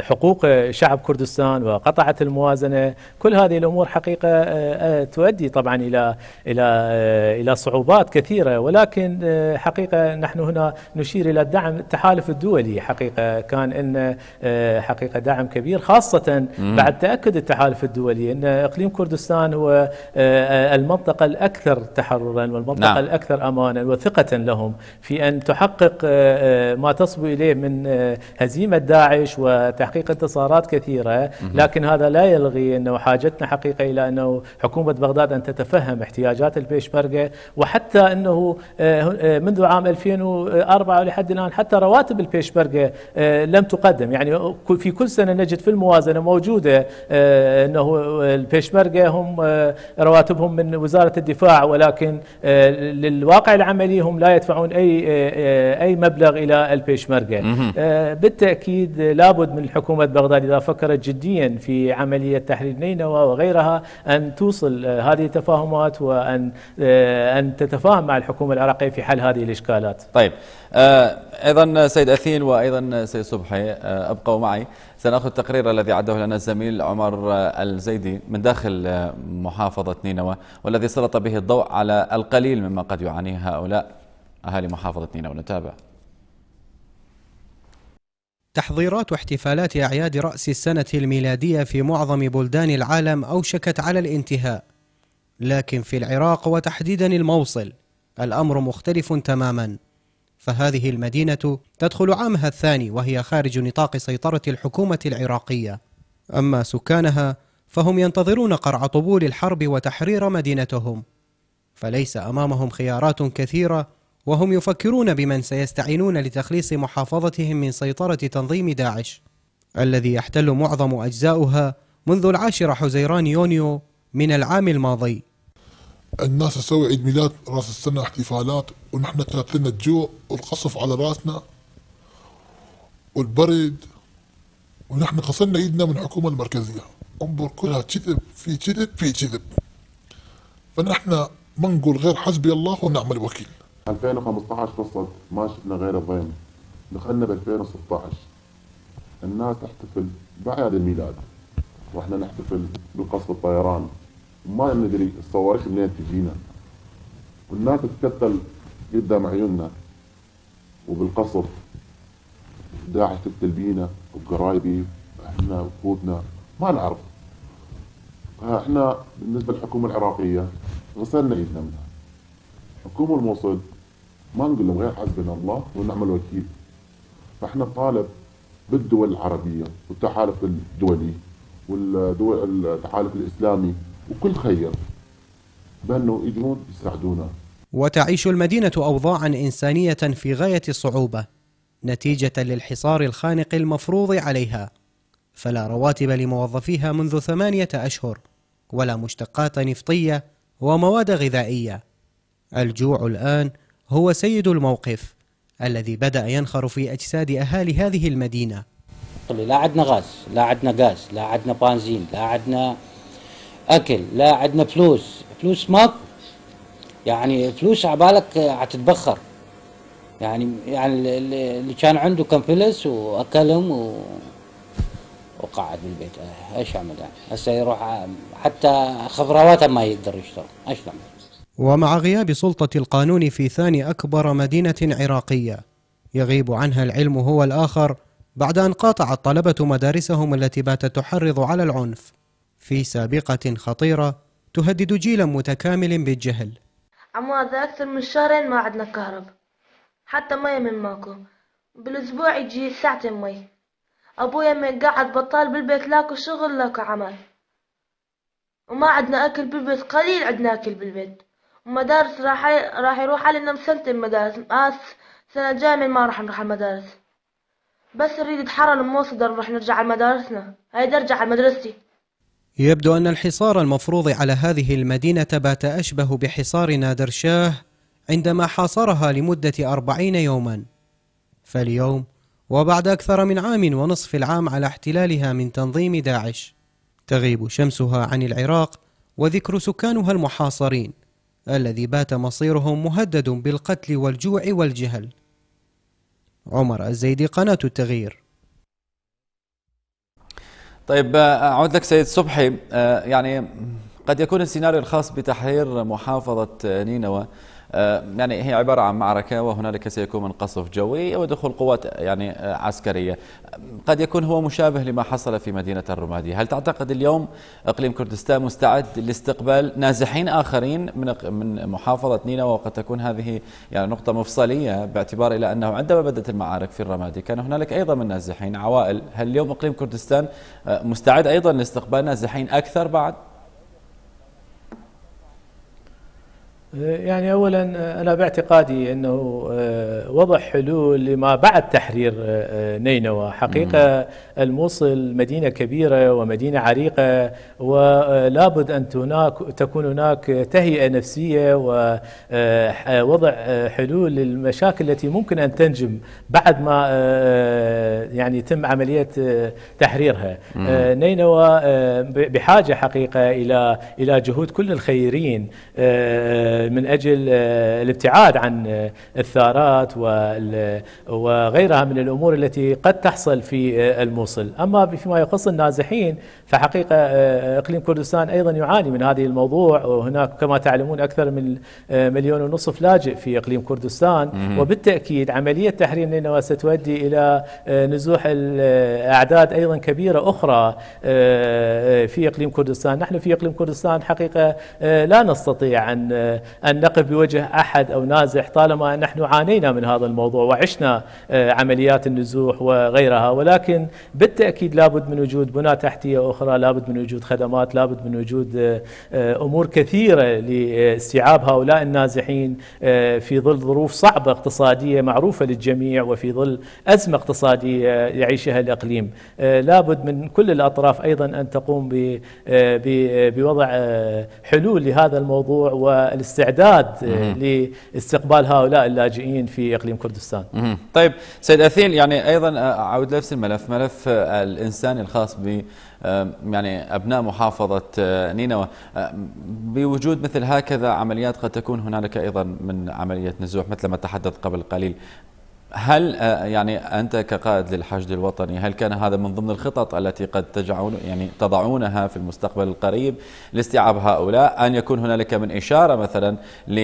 حقوق شعب كردستان وقطعت الموازنة كل هذه هذه الامور حقيقه آه، آه، تؤدي طبعا الى الى آه، الى صعوبات كثيره ولكن حقيقه نحن هنا نشير الى الدعم التحالف الدولي حقيقه كان ان حقيقه دعم كبير خاصه بعد تاكد التحالف الدولي ان اقليم كردستان هو المنطقه الاكثر تحررا والمنطقه نعم. الاكثر امانا وثقه لهم في ان تحقق ما تصبو اليه من هزيمه داعش وتحقيق انتصارات كثيره لكن هذا لا يلغي انه حاجه حاجتنا حقيقة إلى أنه حكومة بغداد أن تتفهم احتياجات البيشمركة وحتى أنه آه، آه، منذ عام 2004 لحد الآن حتى رواتب البيشمركة آه، لم تقدم يعني في كل سنة نجد في الموازنة موجودة أنه البيشمركة هم رواتبهم من وزارة الدفاع ولكن للواقع العملي هم لا يدفعون أي أي مبلغ إلى البيشمركة بالتأكيد لابد من حكومة بغداد إذا فكرت جديا في عملية تحرير نينوى وغيرها ان توصل آه، هذه التفاهمات وان آه، ان تتفاهم مع الحكومه العراقيه في حل هذه الاشكالات. طيب آه، ايضا سيد اثيل وايضا سيد صبحي ابقوا معي سناخذ التقرير الذي عده لنا الزميل عمر الزيدي من داخل محافظه نينوى والذي سلط به الضوء على القليل مما قد يعانيه هؤلاء اهالي محافظه نينوى نتابع. تحضيرات واحتفالات أعياد رأس السنة الميلادية في معظم بلدان العالم أوشكت على الانتهاء لكن في العراق وتحديدا الموصل الأمر مختلف تماما فهذه المدينة تدخل عامها الثاني وهي خارج نطاق سيطرة الحكومة العراقية أما سكانها فهم ينتظرون قرع طبول الحرب وتحرير مدينتهم فليس أمامهم خيارات كثيرة وهم يفكرون بمن سيستعينون لتخليص محافظتهم من سيطرة تنظيم داعش الذي يحتل معظم أجزاؤها منذ العاشر حزيران يونيو من العام الماضي الناس تسوي عيد ميلاد راس السنة احتفالات ونحن تاكلنا الجوع والقصف على راسنا والبرد ونحن خسرنا ايدنا من الحكومة المركزية انظر كلها كذب في كذب في كذب فنحن ما نقول غير حسبي الله ونعم الوكيل 2015 وصلت ما شفنا غير الضيمة دخلنا ب 2016 الناس تحتفل بأعياد الميلاد واحنا نحتفل بقصف الطيران ما ندري الصواريخ منين تجينا والناس تتكتل قدام عيوننا وبالقصف داعش تقتل بينا وبقرايبي احنا واخوتنا ما نعرف فاحنا بالنسبه للحكومه العراقيه غسلنا ايدنا منها حكومه الموصل ما نقول لهم غير حسبنا الله ونعم الوكيل فاحنا نطالب بالدول العربية والتحالف الدولي والدول التحالف الإسلامي وكل خير بأنه يجون يساعدونا وتعيش المدينة أوضاعا إنسانية في غاية الصعوبة نتيجة للحصار الخانق المفروض عليها فلا رواتب لموظفيها منذ ثمانية أشهر ولا مشتقات نفطية ومواد غذائية الجوع الآن هو سيد الموقف الذي بدأ ينخر في أجساد أهالي هذه المدينة لا عندنا غاز لا عندنا غاز لا عندنا بنزين لا عندنا أكل لا عندنا فلوس فلوس ماكو يعني فلوس عبالك عتتبخر يعني يعني اللي كان عنده كان فلس واكلهم و... وقعد بالبيت ايش اعمل يعني هسه يروح حتى خضروات ما يقدر يشتغل ايش اعمل ومع غياب سلطة القانون في ثاني أكبر مدينة عراقية يغيب عنها العلم هو الآخر بعد أن قاطع الطلبة مدارسهم التي باتت تحرض على العنف في سابقة خطيرة تهدد جيلا متكامل بالجهل عما هذا أكثر من شهرين ما عدنا كهرب حتى ما من ماكو بالأسبوع يجي ساعتين مي أبويا من قاعد بطال بالبيت لاكو شغل لاكو عمل وما عدنا أكل بالبيت قليل عدنا أكل بالبيت مدارس راح راح يروح علينا مسنتين المدارس اس آه، سنة الجاية من ما راح نروح على المدارس بس نريد نتحرر الموصدر راح نرجع على مدارسنا هاي ارجع على مدرستي يبدو أن الحصار المفروض على هذه المدينة بات أشبه بحصار نادر شاه عندما حاصرها لمدة أربعين يوما فاليوم وبعد أكثر من عام ونصف العام على احتلالها من تنظيم داعش تغيب شمسها عن العراق وذكر سكانها المحاصرين الذي بات مصيره مهدد بالقتل والجوع والجهل عمر الزيدي قناة التغيير طيب آه، أعود لك سيد صبحي آه، يعني قد يكون السيناريو الخاص بتحرير محافظة آه، نينوى آه، يعني هي عبارة عن معركة وهنالك سيكون من قصف جوي ودخول قوات يعني آه، عسكرية قد يكون هو مشابه لما حصل في مدينة الرمادي هل تعتقد اليوم إقليم كردستان مستعد لاستقبال نازحين آخرين من من محافظة نينوى وقد تكون هذه يعني نقطة مفصلية باعتبار إلى أنه عندما بدأت المعارك في الرمادي كان هنالك أيضا من نازحين عوائل هل اليوم إقليم كردستان آه، مستعد أيضا لاستقبال نازحين أكثر بعد؟ يعني اولا انا باعتقادي انه آه، وضع حلول لما بعد تحرير آه، نينوى حقيقه الموصل مدينه كبيره ومدينه عريقه ولابد آه، ان هناك تكون هناك تهيئه نفسيه ووضع حلول للمشاكل التي ممكن ان تنجم بعد ما يعني يتم عمليه تحريرها نينوى بحاجه حقيقه الى الى جهود كل الخيرين من اجل آه، الابتعاد عن آه، الثارات وغيرها من الامور التي قد تحصل في آه، الموصل، اما فيما يخص النازحين فحقيقه اقليم كردستان ايضا يعاني من هذه الموضوع وهناك كما تعلمون اكثر من مليون ونصف لاجئ في اقليم كردستان وبالتاكيد عمليه تحرير نينوى ستؤدي الى نزوح الاعداد ايضا كبيره اخرى في اقليم كردستان، نحن في اقليم كردستان حقيقه لا نستطيع ان أن نقف بوجه أحد أو نازح طالما نحن عانينا من هذا الموضوع وعشنا آه، عمليات النزوح وغيرها ولكن بالتأكيد لابد من وجود بنى تحتية أخرى لابد من وجود خدمات لابد من وجود آه، آه، أمور كثيرة لاستيعاب هؤلاء النازحين في ظل ظروف صعبة اقتصادية معروفة للجميع وفي ظل أزمة اقتصادية يعيشها الإقليم لابد من كل الأطراف أيضا أن تقوم بوضع حلول لهذا الموضوع والاستعمال استعداد آه، لاستقبال هؤلاء اللاجئين في اقليم كردستان. طيب سيد اثين يعني ايضا آه، اعود لنفس الملف ملف آه، الانساني الخاص ب يعني ابناء محافظه نينوى بوجود مثل هكذا عمليات قد تكون هنالك ايضا من عمليه نزوح مثل ما تحدث قبل قليل هل آه، يعني أنت كقائد للحشد الوطني هل كان هذا من ضمن الخطط التي قد تجعون يعني تضعونها في المستقبل القريب لاستيعاب هؤلاء أن يكون هنالك من إشارة مثلا ل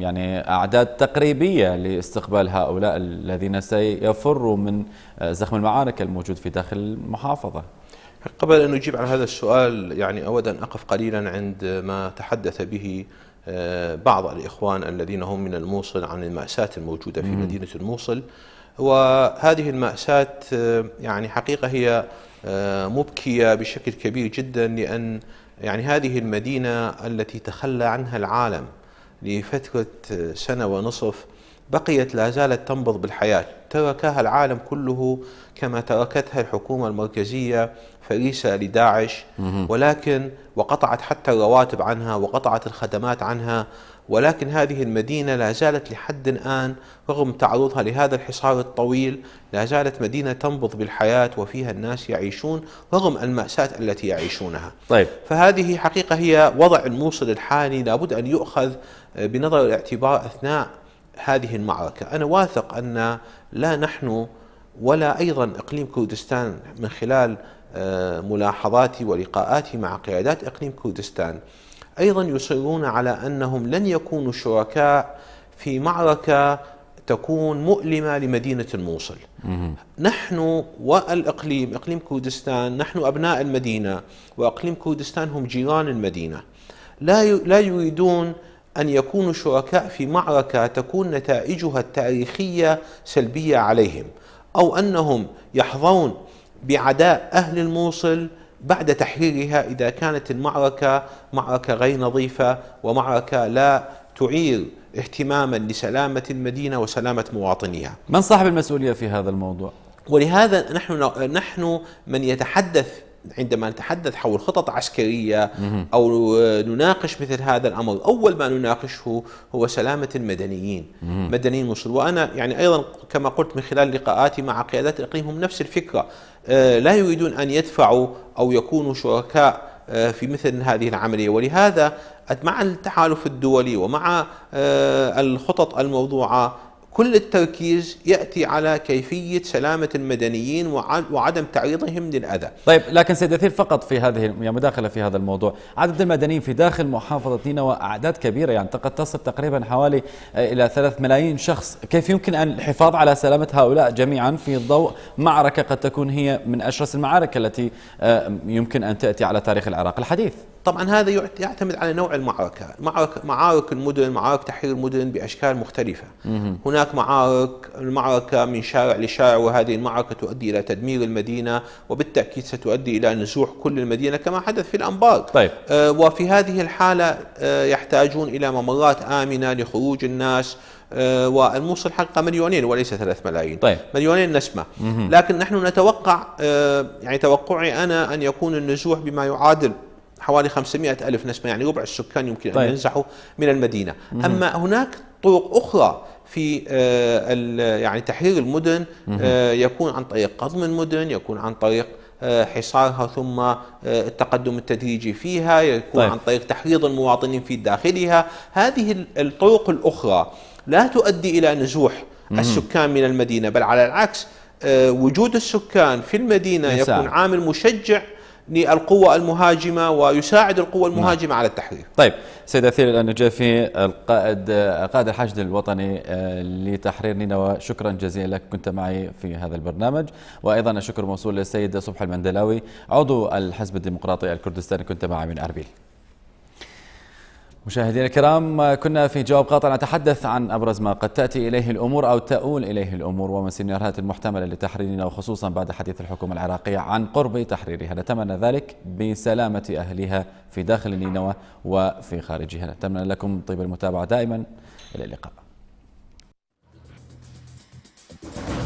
يعني أعداد تقريبية لاستقبال هؤلاء الذين سيفروا من آه، زخم المعارك الموجود في داخل المحافظة قبل أن أجيب على هذا السؤال يعني أود أن أقف قليلا عند ما تحدث به آه، بعض الإخوان الذين هم من الموصل عن المأساة الموجودة في مدينة الموصل وهذه المأساة آه، يعني حقيقة هي آه، مبكية بشكل كبير جدا لأن يعني هذه المدينة التي تخلى عنها العالم لفترة سنة ونصف بقيت لا زالت تنبض بالحياة تركها العالم كله كما تركتها الحكومة المركزية فريسة لداعش ولكن وقطعت حتى الرواتب عنها وقطعت الخدمات عنها ولكن هذه المدينة لا زالت لحد الآن رغم تعرضها لهذا الحصار الطويل لا زالت مدينة تنبض بالحياة وفيها الناس يعيشون رغم المأساة التي يعيشونها طيب. فهذه حقيقة هي وضع الموصل الحالي لابد أن يؤخذ بنظر الاعتبار أثناء هذه المعركة أنا واثق أن لا نحن ولا أيضا إقليم كردستان من خلال آه، ملاحظاتي ولقاءاتي مع قيادات إقليم كردستان أيضا يصرون على أنهم لن يكونوا شركاء في معركة تكون مؤلمة لمدينة الموصل نحن والإقليم إقليم كردستان نحن أبناء المدينة وإقليم كردستان هم جيران المدينة لا لا يريدون أن يكونوا شركاء في معركة تكون نتائجها التاريخية سلبية عليهم أو أنهم يحظون بعداء أهل الموصل بعد تحريرها إذا كانت المعركة معركة غير نظيفة ومعركة لا تعير اهتماما لسلامة المدينة وسلامة مواطنيها من صاحب المسؤولية في هذا الموضوع؟ ولهذا نحن, نحن من يتحدث عندما نتحدث حول خطط عسكرية أو نناقش مثل هذا الأمر أول ما نناقشه هو سلامة المدنيين مدنيين مصر وأنا يعني أيضا كما قلت من خلال لقاءاتي مع قيادات الإقليم هم نفس الفكرة آه، لا يريدون أن يدفعوا أو يكونوا شركاء آه، في مثل هذه العملية ولهذا مع التحالف الدولي ومع آه، الخطط الموضوعة كل التركيز ياتي على كيفيه سلامه المدنيين وعدم تعريضهم للاذى. طيب لكن سيد اثير فقط في هذه يعني مداخله في هذا الموضوع، عدد المدنيين في داخل محافظه نينوى اعداد كبيره يعني قد تصل تقريبا حوالي آه، الى 3 ملايين شخص، كيف يمكن ان الحفاظ على سلامه هؤلاء جميعا في ضوء معركه قد تكون هي من اشرس المعارك التي آه، يمكن ان تاتي على تاريخ العراق الحديث؟ طبعا هذا يعتمد على نوع المعركه، معارك معارك المدن، معارك تحرير المدن باشكال مختلفه. هناك هناك معارك المعركة من شارع لشارع وهذه المعركة تؤدي إلى تدمير المدينة وبالتأكيد ستؤدي إلى نزوح كل المدينة كما حدث في الأنبار طيب. آه وفي هذه الحالة آه يحتاجون إلى ممرات آمنة لخروج الناس آه والموصل حقق مليونين وليس ثلاث ملايين طيب. مليونين نسمة مهم. لكن نحن نتوقع آه، يعني توقعي أنا أن يكون النزوح بما يعادل حوالي 500 ألف نسمة يعني ربع السكان يمكن طيب. أن ينزحوا من المدينة مهم. أما هناك طرق أخرى في آه، يعني تحرير المدن آه، يكون عن طريق قضم المدن يكون عن طريق آه، حصارها ثم التقدم التدريجي فيها يكون طيب. عن طريق تحريض المواطنين في داخلها هذه الطرق الأخرى لا تؤدي إلى نزوح السكان من المدينة بل على العكس وجود السكان في المدينة يكون عامل مشجع للقوة المهاجمة ويساعد القوة نعم. المهاجمة نعم. على التحرير طيب سيد أثير النجافي القائد قائد الحشد الوطني آه، لتحرير نينوى شكرا جزيلا لك كنت معي في هذا البرنامج وأيضا الشكر موصول للسيد صبح المندلاوي عضو الحزب الديمقراطي الكردستاني كنت معي من أربيل مشاهدينا الكرام كنا في جواب قاطع نتحدث عن ابرز ما قد تاتي اليه الامور او تؤول اليه الامور ومن السيناريوهات المحتمله لتحريرنا وخصوصا بعد حديث الحكومه العراقيه عن قرب تحريرها نتمنى ذلك بسلامه اهلها في داخل نينوى وفي خارجها نتمنى لكم طيب المتابعه دائما الى اللقاء